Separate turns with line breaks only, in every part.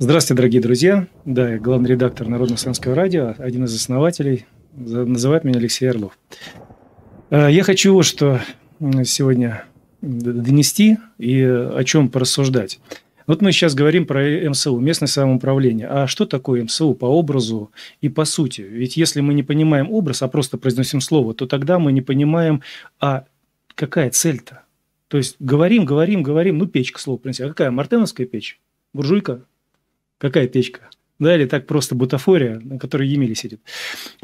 Здравствуйте, дорогие друзья. Да, я главный редактор Народно-Санского радио, один из основателей. Называют меня Алексей Орлов. Э, я хочу вот что сегодня донести и о чем порассуждать. Вот мы сейчас говорим про МСУ, местное самоуправление. А что такое МСУ по образу и по сути? Ведь если мы не понимаем образ, а просто произносим слово, то тогда мы не понимаем, а какая цель-то? То есть говорим, говорим, говорим, ну печка слово принеси. А какая, мартеновская печь? Буржуйка? Какая печка? Да, или так просто бутафория, на которой Емели сидит.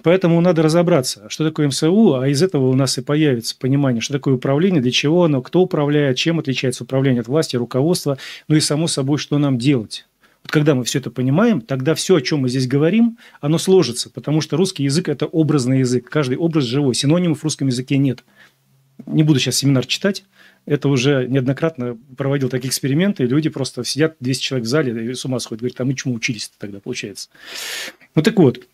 Поэтому надо разобраться, что такое МСУ, а из этого у нас и появится понимание, что такое управление, для чего оно, кто управляет, чем отличается управление от власти, руководства, ну и само собой, что нам делать. Вот когда мы все это понимаем, тогда все, о чем мы здесь говорим, оно сложится, потому что русский язык – это образный язык, каждый образ живой, синонимов в русском языке нет. Не буду сейчас семинар читать, это уже неоднократно проводил такие эксперименты, и люди просто сидят 200 человек в зале и с ума сходят, говорят, а мы чему учились -то тогда, получается. Ну так вот,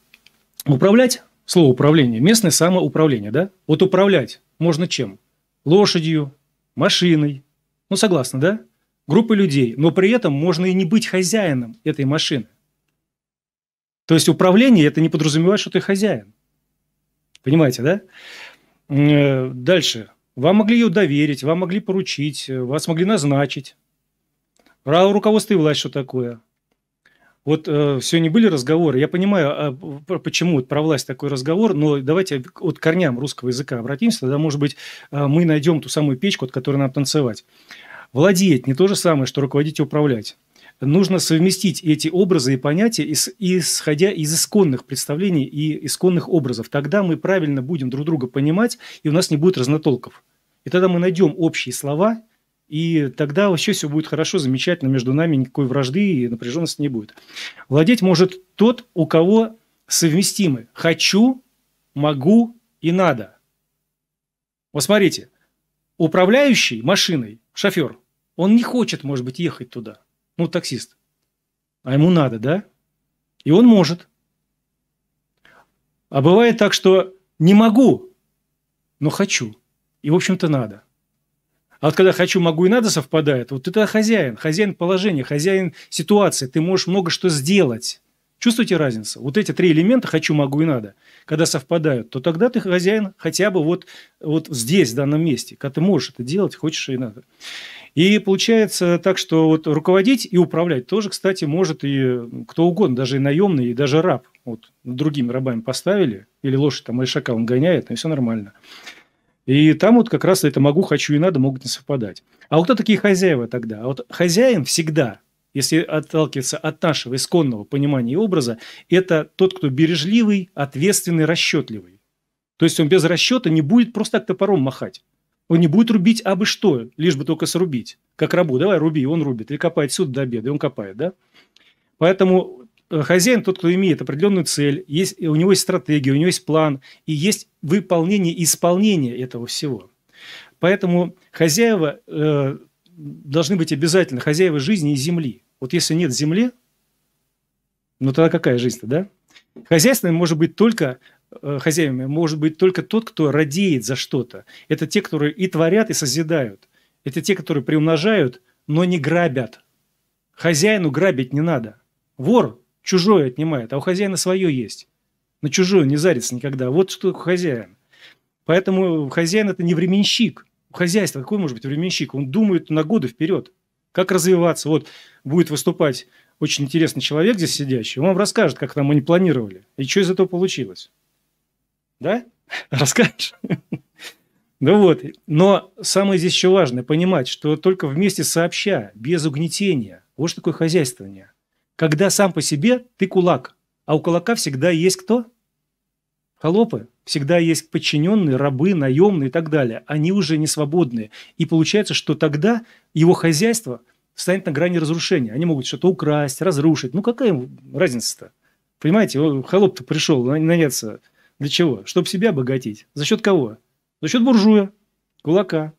управлять, слово управление, местное самоуправление, да? Вот управлять можно чем? Лошадью, машиной, ну согласны, да? Группой людей, но при этом можно и не быть хозяином этой машины. То есть управление это не подразумевает, что ты хозяин. Понимаете, да? Э, дальше. Вам могли ее доверить, вам могли поручить, э, вас могли назначить. Право руководства и власть, что такое. Вот э, сегодня были разговоры, я понимаю, а, почему вот, про власть такой разговор, но давайте от корням русского языка обратимся, тогда, может быть, э, мы найдем ту самую печку, от которой нам танцевать. Владеть не то же самое, что руководить и управлять нужно совместить эти образы и понятия, исходя из исконных представлений и исконных образов. Тогда мы правильно будем друг друга понимать, и у нас не будет разнотолков. И тогда мы найдем общие слова, и тогда вообще все будет хорошо, замечательно, между нами никакой вражды и напряженности не будет. Владеть может тот, у кого совместимы «хочу», «могу» и «надо». Вот смотрите, управляющий машиной, шофер, он не хочет, может быть, ехать туда – ну, таксист. А ему надо, да? И он может. А бывает так, что не могу, но хочу. И, в общем-то, надо. А вот когда хочу, могу и надо совпадает, вот ты тогда хозяин, хозяин положения, хозяин ситуации. Ты можешь много что сделать. Чувствуете разницу? Вот эти три элемента «хочу», «могу» и «надо», когда совпадают, то тогда ты хозяин хотя бы вот, вот здесь, в данном месте. Когда ты можешь это делать, хочешь и надо. И получается так, что вот руководить и управлять тоже, кстати, может и кто угодно, даже и наемный, и даже раб. Вот другими рабами поставили, или лошадь там, или шака он гоняет, но ну и все нормально. И там вот как раз это «могу», «хочу» и «надо» могут не совпадать. А вот кто такие хозяева тогда? А вот хозяин всегда – если отталкиваться от нашего исконного понимания и образа, это тот, кто бережливый, ответственный, расчетливый. То есть он без расчета не будет просто так топором махать. Он не будет рубить абы что, лишь бы только срубить. Как рабу, давай руби, он рубит. Или копает сюда до обеда, и он копает, да? Поэтому э, хозяин, тот, кто имеет определенную цель, есть, у него есть стратегия, у него есть план, и есть выполнение и исполнение этого всего. Поэтому хозяева э, должны быть обязательно хозяева жизни и земли. Вот если нет земли, ну тогда какая жизнь-то, да? Хозяйственным может быть только э, хозяевами может быть только тот, кто радеет за что-то. Это те, которые и творят, и созидают. Это те, которые приумножают, но не грабят. Хозяину грабить не надо. Вор чужое отнимает, а у хозяина свое есть. На чужое не зарится никогда. Вот что хозяин. Поэтому хозяин – это не временщик – хозяйство, какой может быть временщик? Он думает на годы вперед. Как развиваться? Вот будет выступать очень интересный человек здесь сидящий, он вам расскажет, как там они планировали и что из этого получилось. Да? Расскажешь? Ну вот, но самое здесь еще важное понимать, что только вместе сообща, без угнетения. Вот что такое хозяйствование. Когда сам по себе ты кулак, а у кулака всегда есть кто? Холопы всегда есть подчиненные, рабы, наемные и так далее. Они уже не свободные. И получается, что тогда его хозяйство встанет на грани разрушения. Они могут что-то украсть, разрушить. Ну, какая разница-то? Понимаете, холоп-то пришел наняться для чего? Чтобы себя обогатить. За счет кого? За счет буржуя, кулака.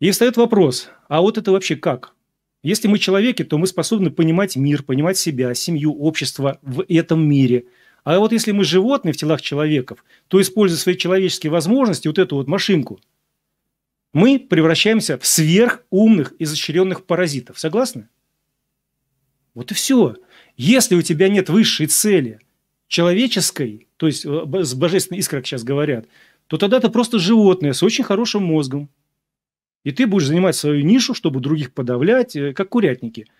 И встает вопрос, а вот это вообще как? Если мы человеки, то мы способны понимать мир, понимать себя, семью, общество в этом мире – а вот если мы животные в телах человеков, то, используя свои человеческие возможности, вот эту вот машинку, мы превращаемся в сверхумных, изощренных паразитов. Согласны? Вот и все. Если у тебя нет высшей цели, человеческой, то есть э, с божественной искрой, как сейчас говорят, то тогда ты просто животное с очень хорошим мозгом. И ты будешь занимать свою нишу, чтобы других подавлять, э, как курятники –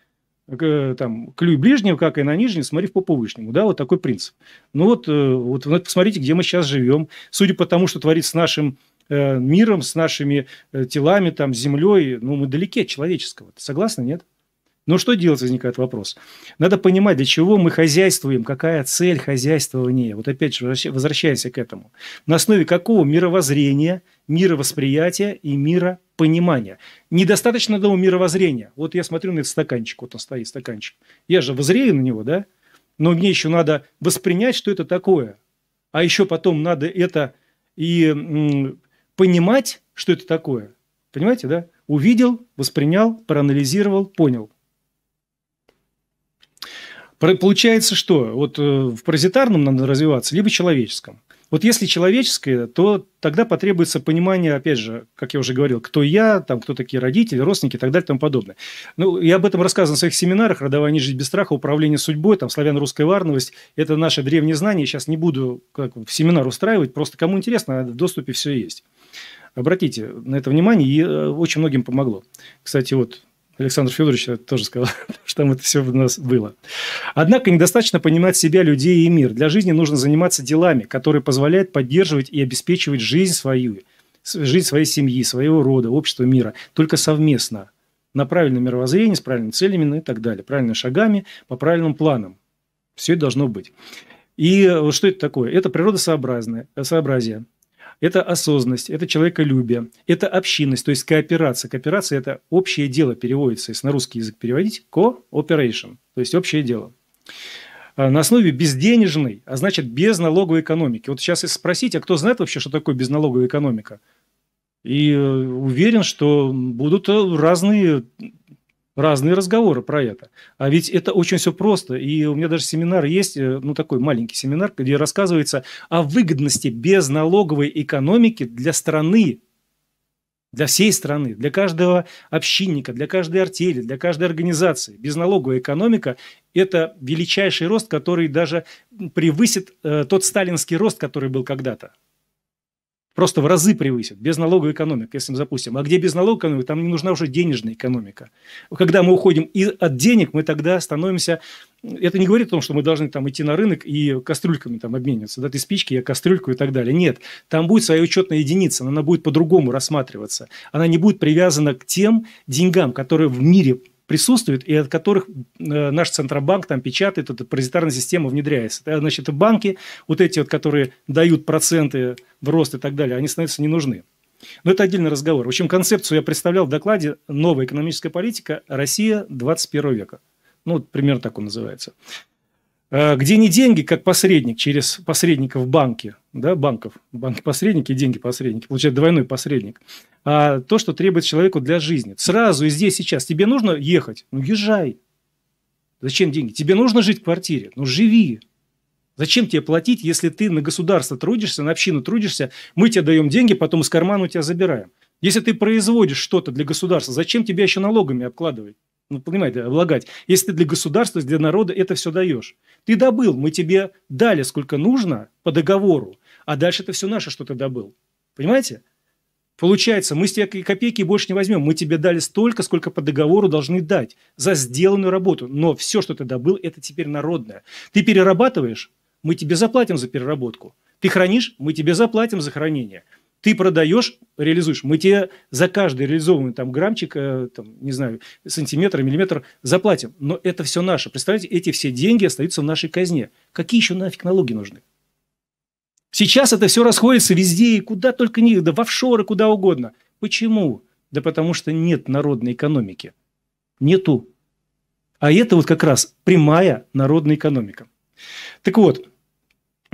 к, там, клюй ближнего, как и на нижнем, смотри в по повышнему. Да, вот такой принцип. Ну вот, э, вот посмотрите, где мы сейчас живем. Судя по тому, что творится с нашим э, миром, с нашими э, телами, там, землей, ну, мы далеки от человеческого. Ты согласна, нет? Но что делать, возникает вопрос. Надо понимать, для чего мы хозяйствуем, какая цель хозяйствования. Вот опять же, возвращаясь к этому. На основе какого мировоззрения, мировосприятия и мира понимания. Недостаточно одного мировоззрения. Вот я смотрю на этот стаканчик, вот он стоит, стаканчик. Я же возрею на него, да? Но мне еще надо воспринять, что это такое. А еще потом надо это и понимать, что это такое. Понимаете, да? Увидел, воспринял, проанализировал, понял. Получается, что вот э, в паразитарном надо развиваться, либо человеческом. Вот если человеческое, то тогда потребуется понимание, опять же, как я уже говорил, кто я, там, кто такие родители, родственники и так далее и тому подобное. Ну, я об этом рассказывал в своих семинарах «Родование жить без страха», «Управление судьбой», там, славян русская варновость». Это наши древние знания. Сейчас не буду как, семинар устраивать, просто кому интересно, а в доступе все есть. Обратите на это внимание, и э, очень многим помогло. Кстати, вот Александр Федорович тоже сказал, что там это все у нас было. Однако недостаточно понимать себя, людей и мир. Для жизни нужно заниматься делами, которые позволяют поддерживать и обеспечивать жизнь свою, жизнь своей семьи, своего рода, общества, мира. Только совместно, на правильном мировоззрении, с правильными целями ну и так далее, правильными шагами, по правильным планам. Все это должно быть. И что это такое? Это природосообразное, э, сообразие это осознанность, это человеколюбие, это общинность, то есть кооперация. Кооперация – это общее дело переводится, если на русский язык переводить, cooperation, то есть общее дело. А, на основе безденежной, а значит без налоговой экономики. Вот сейчас если спросить, а кто знает вообще, что такое безналоговая экономика? И э, уверен, что будут э, разные разные разговоры про это. А ведь это очень все просто. И у меня даже семинар есть, э, ну такой маленький семинар, где рассказывается о выгодности безналоговой экономики для страны, для всей страны, для каждого общинника, для каждой артели, для каждой организации. Безналоговая экономика – это величайший рост, который даже превысит э, тот сталинский рост, который был когда-то просто в разы превысит. Без налоговой экономики, если мы запустим. А где без налоговой экономики, там не нужна уже денежная экономика. Когда мы уходим и от денег, мы тогда становимся... Это не говорит о том, что мы должны там идти на рынок и кастрюльками там обмениваться. Да, ты спички, я кастрюльку и так далее. Нет, там будет своя учетная единица, но она будет по-другому рассматриваться. Она не будет привязана к тем деньгам, которые в мире присутствуют, и от которых э, наш Центробанк там печатает, эта паразитарная система внедряется. Значит, банки, вот эти вот, которые дают проценты в рост и так далее, они становятся не нужны. Но это отдельный разговор. В общем, концепцию я представлял в докладе «Новая экономическая политика. Россия 21 века». Ну, вот примерно так он называется. Э, где не деньги, как посредник через посредников банки, да, банков, банки-посредники деньги-посредники, получается двойной посредник, а, то, что требует человеку для жизни. Сразу и здесь, сейчас. Тебе нужно ехать? Ну, езжай. Зачем деньги? Тебе нужно жить в квартире? Ну, живи. Зачем тебе платить, если ты на государство трудишься, на общину трудишься, мы тебе даем деньги, потом из кармана у тебя забираем. Если ты производишь что-то для государства, зачем тебе еще налогами обкладывать? Ну, понимаете, облагать. Если ты для государства, для народа это все даешь. Ты добыл, мы тебе дали сколько нужно по договору, а дальше это все наше, что ты добыл. Понимаете? Получается, мы с тебя копейки больше не возьмем. Мы тебе дали столько, сколько по договору должны дать за сделанную работу. Но все, что ты добыл, это теперь народное. Ты перерабатываешь, мы тебе заплатим за переработку. Ты хранишь, мы тебе заплатим за хранение. Ты продаешь, реализуешь. Мы тебе за каждый реализованный там граммчик, э, там, не знаю, сантиметр, миллиметр заплатим. Но это все наше. Представляете, эти все деньги остаются в нашей казне. Какие еще нафиг налоги нужны? Сейчас это все расходится везде и куда только ни, да в офшоры, куда угодно. Почему? Да потому что нет народной экономики. Нету. А это вот как раз прямая народная экономика. Так вот,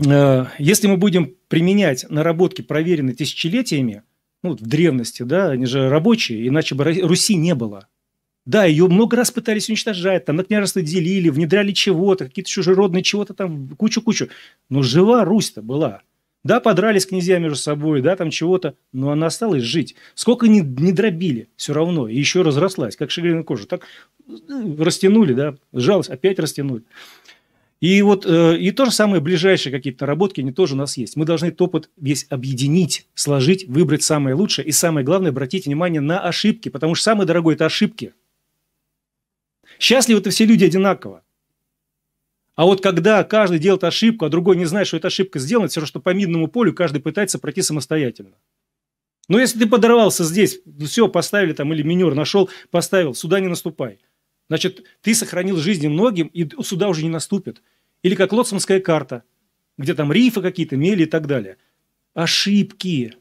э, если мы будем применять наработки, проверенные тысячелетиями, ну, в древности, да, они же рабочие, иначе бы Руси не было. Да, ее много раз пытались уничтожать, там на княжество делили, внедряли чего-то, какие-то чужеродные чего-то там, кучу-кучу. Но жива Русь-то была. Да, подрались князья между собой, да, там чего-то, но она осталась жить. Сколько не, не дробили, все равно, и еще разрослась, как шагрена кожа. Так ну, растянули, да, сжалась, опять растянули. И вот, э, и то же самое, ближайшие какие-то наработки, они тоже у нас есть. Мы должны этот опыт весь объединить, сложить, выбрать самое лучшее. И самое главное, обратить внимание на ошибки, потому что самое дорогое – это ошибки – Счастливы-то все люди одинаково. А вот когда каждый делает ошибку, а другой не знает, что эта ошибка сделана, все равно, что по минному полю каждый пытается пройти самостоятельно. Но ну, если ты подорвался здесь, все, поставили там, или минер нашел, поставил, сюда не наступай. Значит, ты сохранил жизни многим, и сюда уже не наступит. Или как лотсманская карта, где там рифы какие-то, мели и так далее. Ошибки,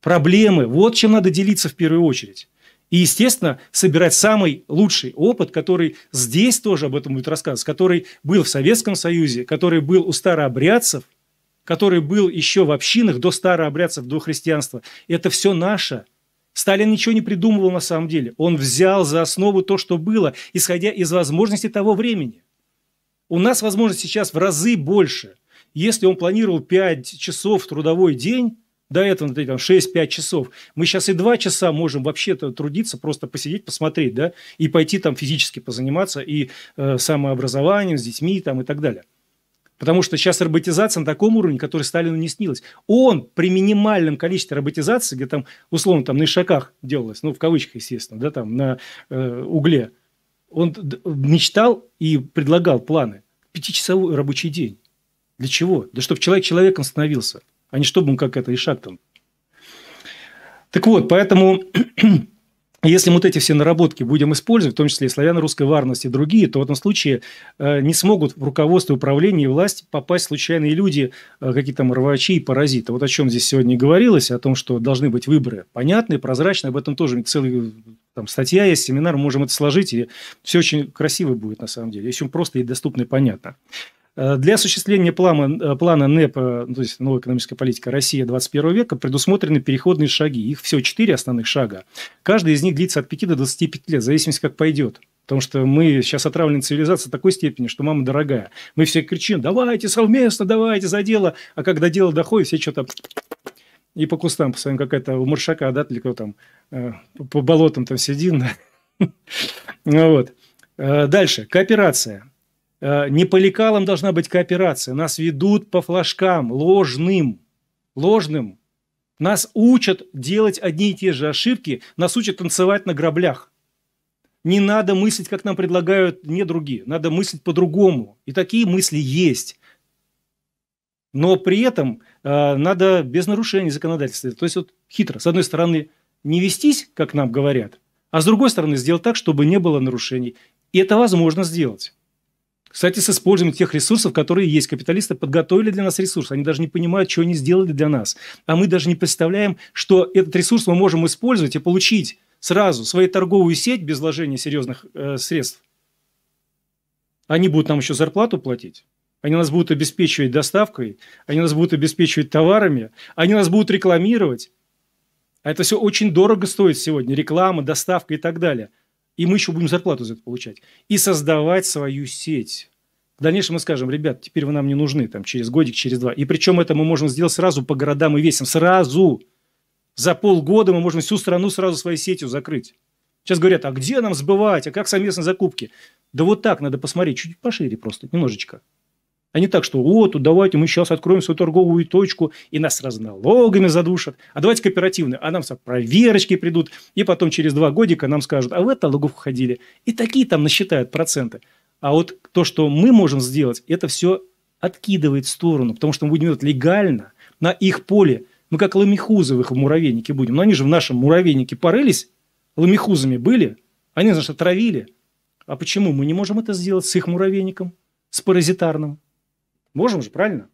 проблемы, вот чем надо делиться в первую очередь. И, естественно, собирать самый лучший опыт, который здесь тоже об этом будет рассказывать, который был в Советском Союзе, который был у старообрядцев, который был еще в общинах до старообрядцев, до христианства. Это все наше. Сталин ничего не придумывал на самом деле. Он взял за основу то, что было, исходя из возможностей того времени. У нас возможность сейчас в разы больше. Если он планировал 5 часов трудовой день, до этого там, 6-5 часов. Мы сейчас и 2 часа можем вообще-то трудиться, просто посидеть, посмотреть, да, и пойти там физически позаниматься и э, самообразованием с детьми там, и так далее. Потому что сейчас роботизация на таком уровне, который Сталину не снилось. Он при минимальном количестве роботизации, где там, условно, там на шагах делалось, ну, в кавычках, естественно, да, там на э, угле, он мечтал и предлагал планы. Пятичасовой рабочий день. Для чего? Да чтобы человек человеком становился а не чтобы он как это, Ишак там. Так вот, поэтому если мы вот эти все наработки будем использовать, в том числе и славяно-русская варность и другие, то в этом случае э, не смогут в руководство, управление и власть попасть случайные люди, э, какие-то рвачи и паразиты. Вот о чем здесь сегодня говорилось, о том, что должны быть выборы понятные, прозрачные, об этом тоже целый э, там, статья есть, семинар, мы можем это сложить, и все очень красиво будет на самом деле, если он просто и доступно и понятно. Э, для осуществления э, плана, плана НЭП, ну, то есть новая экономическая политика России 21 века, предусмотрены переходные шаги. Их всего четыре основных шага. Каждый из них длится от 5 до 25 лет, в зависимости как пойдет. Потому что мы сейчас отравлены цивилизацией такой степени, что мама дорогая. Мы все кричим, давайте совместно, давайте за дело. А когда дело доходит, все что-то и по кустам, по своим какая-то у маршака, да, или кто там, э, по болотам там сидит, Вот. Дальше. Кооперация. Э, не по лекалам должна быть кооперация. Нас ведут по флажкам, ложным, ложным. Нас учат делать одни и те же ошибки, нас учат танцевать на граблях. Не надо мыслить, как нам предлагают не другие, надо мыслить по-другому. И такие мысли есть. Но при этом э, надо без нарушений законодательства. То есть вот хитро. С одной стороны, не вестись, как нам говорят, а с другой стороны, сделать так, чтобы не было нарушений. И это возможно сделать. Кстати, с использованием тех ресурсов, которые есть. Капиталисты подготовили для нас ресурсы. Они даже не понимают, что они сделали для нас. А мы даже не представляем, что этот ресурс мы можем использовать и получить сразу свою торговую сеть без вложения серьезных э, средств. Они будут нам еще зарплату платить. Они нас будут обеспечивать доставкой, они нас будут обеспечивать товарами, они нас будут рекламировать. А это все очень дорого стоит сегодня. Реклама, доставка и так далее и мы еще будем зарплату за это получать, и создавать свою сеть. В дальнейшем мы скажем, ребят, теперь вы нам не нужны, там, через годик, через два. И причем это мы можем сделать сразу по городам и весям, сразу. За полгода мы можем всю страну сразу своей сетью закрыть. Сейчас говорят, а где нам сбывать, а как совместные закупки? Да вот так надо посмотреть, чуть пошире просто, немножечко. А не так, что вот, давайте мы сейчас откроем свою торговую точку, и нас раз налогами задушат, а давайте кооперативно, а нам все проверочки придут, и потом через два годика нам скажут, а вы от налогов уходили. И такие там насчитают проценты. А вот то, что мы можем сделать, это все откидывает в сторону, потому что мы будем делать легально на их поле. Мы как ламихузовых в муравейнике будем. Но они же в нашем муравейнике порылись, ламихузами были, они, значит, отравили. А почему мы не можем это сделать с их муравейником, с паразитарным? Можем же, правильно?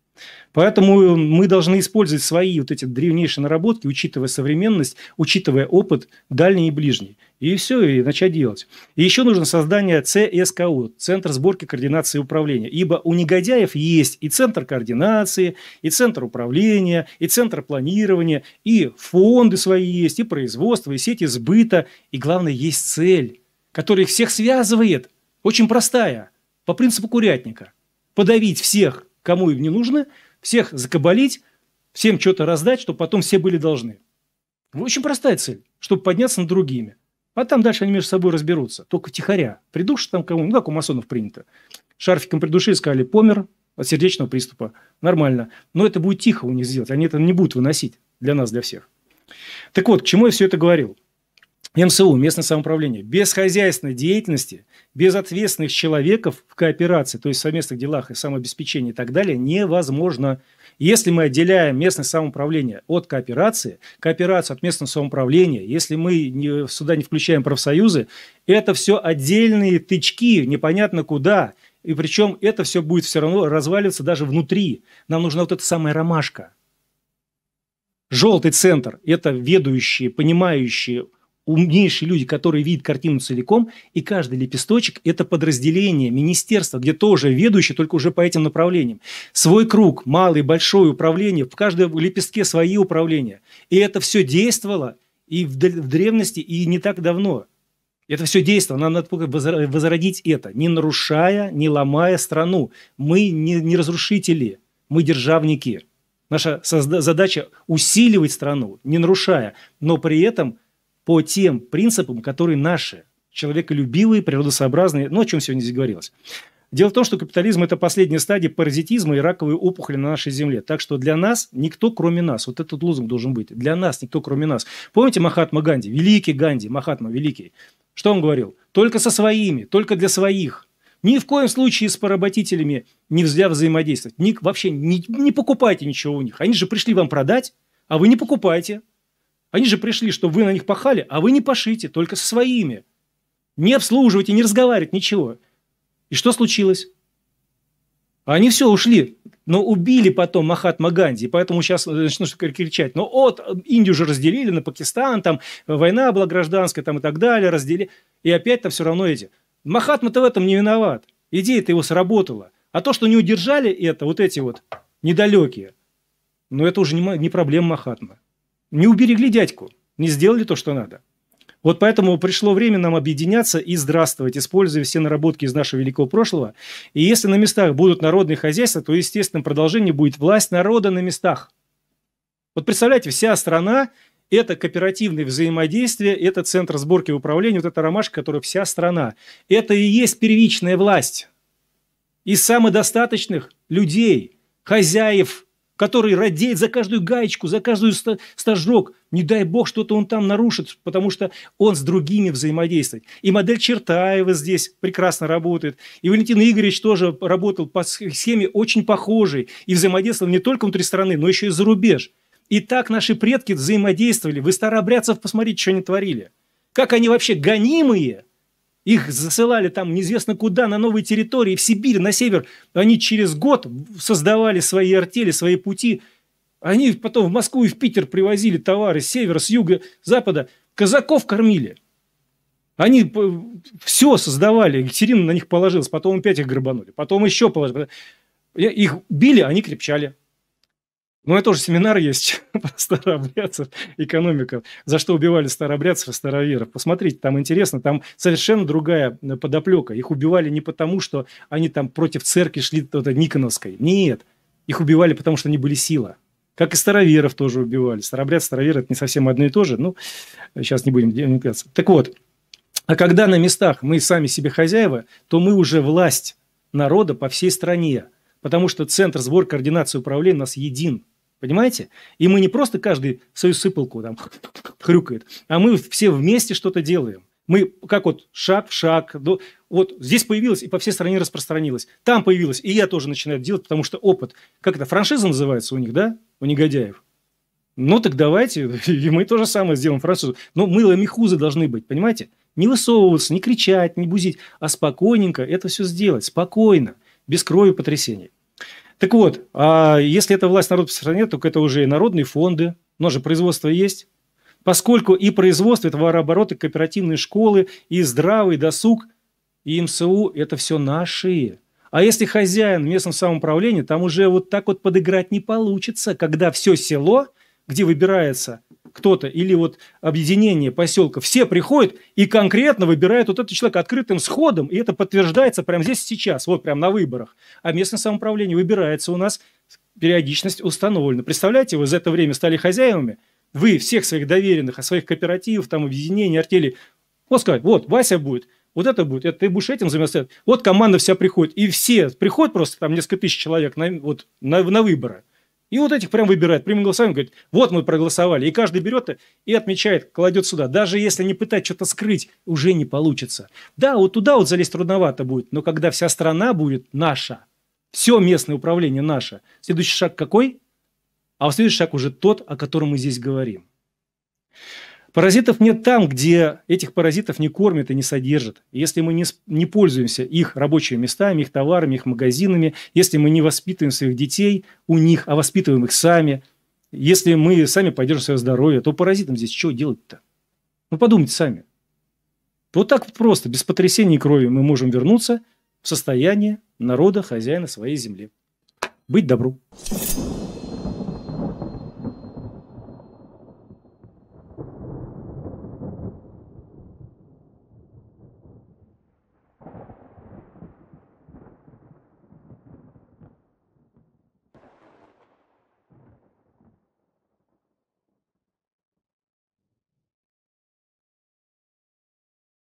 Поэтому мы должны использовать свои вот эти древнейшие наработки, учитывая современность, учитывая опыт дальний и ближний. И все, и начать делать. И еще нужно создание ЦСКУ, Центр сборки координации и управления. Ибо у негодяев есть и Центр координации, и Центр управления, и Центр планирования, и фонды свои есть, и производство, и сети сбыта. И главное, есть цель, которая их всех связывает. Очень простая, по принципу курятника. Подавить всех – кому им не нужно, всех закабалить, всем что-то раздать, чтобы потом все были должны. Очень простая цель, чтобы подняться над другими. А там дальше они между собой разберутся. Только тихоря. Придушат там кому ну как у масонов принято. Шарфиком придушили, сказали, помер от сердечного приступа. Нормально. Но это будет тихо у них сделать. Они это не будут выносить для нас, для всех. Так вот, к чему я все это говорил? МСУ, местное самоуправление, без хозяйственной деятельности, без ответственных человеков в кооперации, то есть в совместных делах и самообеспечении и так далее, невозможно. Если мы отделяем местное самоуправление от кооперации, кооперацию от местного самоуправления, если мы сюда не включаем профсоюзы, это все отдельные тычки, непонятно куда. И причем это все будет все равно разваливаться даже внутри. Нам нужна вот эта самая ромашка. Желтый центр – это ведущие, понимающие, умнейшие люди, которые видят картину целиком, и каждый лепесточек – это подразделение министерство, где тоже ведущий, только уже по этим направлениям. Свой круг, малый, большой, управление, в каждом лепестке свои управления. И это все действовало и в древности, и не так давно. Это все действовало нам надо возродить это, не нарушая, не ломая страну. Мы не, не разрушители, мы державники. Наша задача усиливать страну, не нарушая, но при этом – по тем принципам, которые наши, человеколюбивые, природосообразные, ну, о чем сегодня здесь говорилось. Дело в том, что капитализм – это последняя стадия паразитизма и раковые опухоли на нашей земле. Так что для нас никто, кроме нас. Вот этот лозунг должен быть. Для нас никто, кроме нас. Помните Махатма Ганди? Великий Ганди, Махатма Великий. Что он говорил? Только со своими, только для своих. Ни в коем случае с поработителями нельзя взаимодействовать. Ни, вообще не, не покупайте ничего у них. Они же пришли вам продать, а вы не покупаете. Они же пришли, чтобы вы на них пахали, а вы не пашите, только со своими. Не обслуживайте, не разговаривайте ничего. И что случилось? Они все ушли, но убили потом Махатма Ганди, поэтому сейчас э, начнут кричать. Но «Ну от Индию же разделили на Пакистан, там э, война была гражданская, там и так далее, разделили. И опять-то все равно эти. Махатма-то в этом не виноват. Идея-то его сработала. А то, что не удержали это, вот эти вот недалекие, ну это уже не, не проблема Махатмы не уберегли дядьку, не сделали то, что надо. Вот поэтому пришло время нам объединяться и здравствовать, используя все наработки из нашего великого прошлого. И если на местах будут народные хозяйства, то, естественно, продолжение будет власть народа на местах. Вот представляете, вся страна – это кооперативное взаимодействие, это центр сборки и управления, вот эта ромашка, которая вся страна. Это и есть первичная власть из самодостаточных людей, хозяев который радеет за каждую гаечку, за каждую стажок. Не дай бог, что-то он там нарушит, потому что он с другими взаимодействует. И модель Чертаева здесь прекрасно работает. И Валентин Игоревич тоже работал по схеме очень похожей. И взаимодействовал не только внутри страны, но еще и за рубеж. И так наши предки взаимодействовали. Вы старообрядцев посмотрите, что они творили. Как они вообще гонимые их засылали там неизвестно куда, на новые территории, в Сибирь, на север. Они через год создавали свои артели, свои пути. Они потом в Москву и в Питер привозили товары с севера, с юга, запада. Казаков кормили. Они все создавали. Екатерина на них положилась, потом опять их грабанули, потом еще положили. Их били, они крепчали. Ну, меня тоже семинар есть про старообрядцев, экономика, за что убивали старообрядцев и староверов. Посмотрите, там интересно, там совершенно другая э, подоплека. Их убивали не потому, что они там против церкви шли вот, Никоновской. Нет, их убивали, потому что они были сила. Как и староверов тоже убивали. Старообряд, староверы – это не совсем одно и то же. Ну, сейчас не будем делиться. Так вот, а когда на местах мы сами себе хозяева, то мы уже власть народа по всей стране. Потому что центр сбор, координации управления у нас един – Понимаете? И мы не просто каждый свою сыпалку там хрюкает, а мы все вместе что-то делаем. Мы как вот шаг в шаг, до... вот здесь появилось и по всей стране распространилось. Там появилось, и я тоже начинаю делать, потому что опыт, как это, франшиза называется у них, да, у негодяев? Ну так давайте, и мы то же самое сделаем французу. Но ну, мы ламихузы должны быть, понимаете? Не высовываться, не кричать, не бузить, а спокойненько это все сделать, спокойно, без крови потрясений. Так вот, а если это власть народа стране, то это уже и народные фонды, но же производство есть. Поскольку и производство, и товарооборот, и кооперативные школы, и здравый досуг, и МСУ – это все наши. А если хозяин в местном самоуправлении, там уже вот так вот подыграть не получится, когда все село, где выбирается кто-то или вот объединение поселка. все приходят и конкретно выбирают вот этот человек открытым сходом, и это подтверждается прямо здесь сейчас, вот прямо на выборах. А местное самоуправление выбирается у нас, периодичность установлена. Представляете, вы за это время стали хозяевами, вы всех своих доверенных, а своих кооперативов, там, объединений, артелей, вот сказать, вот, Вася будет, вот это будет, это ты будешь этим заниматься. Вот команда вся приходит, и все приходят просто там несколько тысяч человек на, вот, на, на выборы – и вот этих прям выбирает прямым голосованием говорит, вот мы проголосовали. И каждый берет и отмечает, кладет сюда. Даже если не пытать что-то скрыть, уже не получится. Да, вот туда вот залезть трудновато будет, но когда вся страна будет наша, все местное управление наше, следующий шаг какой? А следующий шаг уже тот, о котором мы здесь говорим. Паразитов нет там, где этих паразитов не кормят и не содержат. Если мы не, не пользуемся их рабочими местами, их товарами, их магазинами, если мы не воспитываем своих детей у них, а воспитываем их сами, если мы сами поддерживаем свое здоровье, то паразитам здесь что делать-то? Ну, подумайте сами. Вот так вот просто, без потрясений крови мы можем вернуться в состояние народа, хозяина своей земли. Быть добру.